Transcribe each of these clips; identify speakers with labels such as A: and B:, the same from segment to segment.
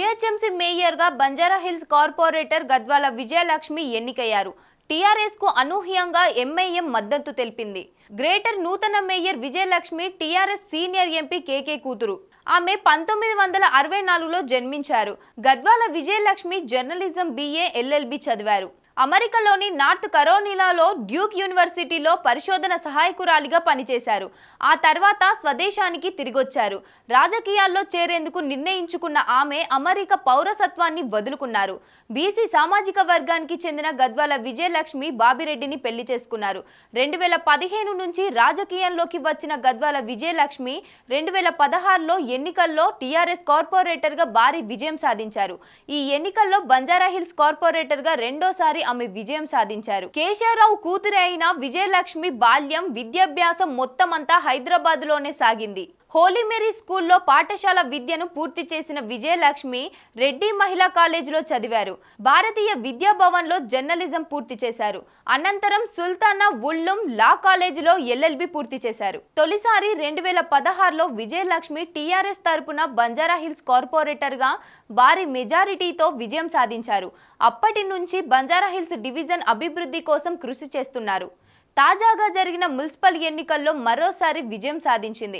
A: గా మేయర్గా hills corporator Gadwal Vijayalakshmi ఎన్నికయ్యారు టీఆర్ఎస్కు అనూహ్యంగా ఎంఐఎం మద్దతు తెలిపింది గ్రేటర్ నూతన mayor Vijayalakshmi TRS senior MP KK కూతురు ఆమె పంతొమ్మిది వందల అరవై నాలుగులో జన్మించారు Gadwal Vijayalakshmi journalism BA LLB చదివారు అమెరికాలోని నార్త్ కరోనిలాలో డ్యూక్ యూనివర్సిటీలో పరిశోధన సహాయకురాలిగా పనిచేశారు ఆ తర్వాత స్వదేశానికి తిరిగొచ్చారు రాజకీయాల్లో చేరేందుకు నిర్ణయించుకున్న ఆమె అమెరికా పౌరసత్వాన్ని వదులుకున్నారు బీసీ సామాజిక వర్గానికి చెందిన గద్వాల విజయలక్ష్మి బాబిరెడ్డిని పెళ్లి చేసుకున్నారు రెండు వేల పదిహేను నుంచి రాజకీయంలోకి వచ్చిన గద్వాల విజయలక్ష్మి రెండు వేల పదహారులో ఎన్నికల్లో టీఆర్ఎస్ కార్పొరేటర్గా భారీ విజయం సాధించారు ఈ ఎన్నికల్లో బంజారాహిల్స్ కార్పొరేటర్గా రెండోసారి ఆమె విజయం సాధించారు కేశవరావు కూతురే అయిన విజయలక్ష్మి బాల్యం విద్యాభ్యాసం మొత్తం అంతా హైదరాబాద్ లోనే సాగింది హోలీ మేరీ స్కూల్లో పాఠశాల విద్యను పూర్తి చేసిన విజయలక్ష్మి రెడ్డి మహిళా కాలేజీలో చదివారు భారతీయ విద్యా జర్నలిజం పూర్తి చేశారు అనంతరం సుల్తానా ఉల్లుం లా కాలేజీలో ఎల్ఎల్బి పూర్తి చేశారు తొలిసారి రెండు వేల పదహారులో విజయలక్ష్మి టీఆర్ఎస్ తరపున బంజారా హిల్స్ కార్పొరేటర్గా భారీ మెజారిటీతో విజయం సాధించారు అప్పటి నుంచి బంజారా హిల్స్ డివిజన్ అభివృద్ధి కోసం కృషి చేస్తున్నారు తాజాగా జరిగిన మున్సిపల్ ఎన్నికల్లో మరోసారి విజయం సాధించింది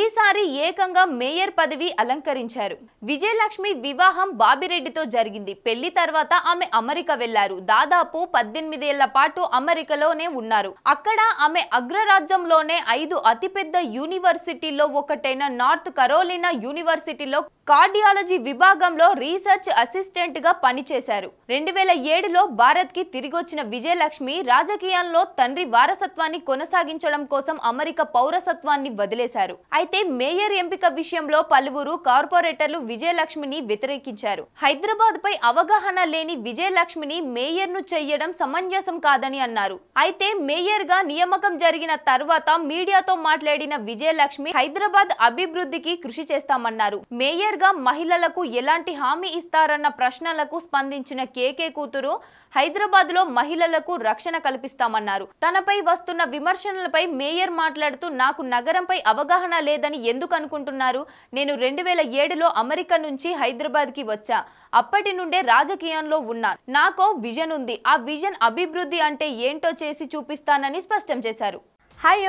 A: ఈసారి ఏకంగా మేయర్ పదవి అలంకరించారు విజయలక్ష్మి వివాహం బాబిరెడ్డితో జరిగింది పెళ్లి తర్వాత ఆమె అమెరికా వెళ్లారు దాదాపు పద్దెనిమిది ఏళ్ల పాటు అమెరికాలోనే ఉన్నారు అక్కడ ఆమె అగ్రరాజ్యంలోనే ఐదు అతిపెద్ద యూనివర్సిటీలో ఒకటైన నార్త్ కరోలినా యూనివర్సిటీలో కార్డియాలజీ విభాగంలో రీసెర్చ్ అసిస్టెంట్ గా పనిచేశారు రెండు వేల ఏడులో భారత్ కి తిరిగొచ్చిన విజయలక్ష్మి రాజకీయాల్లో తండ్రి వారసత్వాన్ని కొనసాగించడం కోసం అమెరికా పౌరసత్వాన్ని వదిలేశారు అయితే మేయర్ ఎంపిక విషయంలో పలువురు కార్పొరేటర్లు విజయలక్ష్మిని వ్యతిరేకించారు హైదరాబాద్ పై అవగాహన లేని విజయలక్ష్మిని మేయర్ ను చేయడం సమంజసం కాదని అన్నారు అయితే మేయర్ గా నియామకం జరిగిన తర్వాత మీడియాతో మాట్లాడిన విజయలక్ష్మి హైదరాబాద్ అభివృద్ధికి కృషి చేస్తామన్నారు మేయర్ గా మహిళలకు ఎలాంటి హామీ ఇస్తారన్న ప్రశ్నలకు స్పందించిన కేకే కూతురు హైదరాబాద్ లో మహిళలకు రక్షణ కల్పిస్తామన్నారు తనపై వస్తున్న విమర్శనలపై మేయర్ మాట్లాడుతూ నాకు నగరంపై అవగాహన లేదని ఎందుకు అనుకుంటున్నారు నేను రెండు వేల ఏడులో అమెరికా నుంచి హైదరాబాద్ కి వచ్చా అప్పటి నుండే రాజకీయంలో ఉన్నా నాకో విజన్ ఉంది ఆ విజన్ అభివృద్ధి అంటే ఏంటో చేసి చూపిస్తానని స్పష్టం చేశారు హాయ్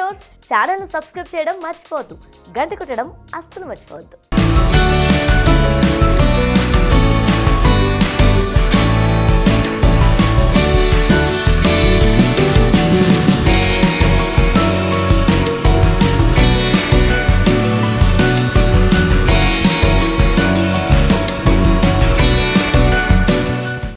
A: ఛానల్ను సబ్స్క్రైబ్ చేయడం మర్చిపోవద్దు గంట కొట్టడం అస్సలు మర్చిపోవద్దు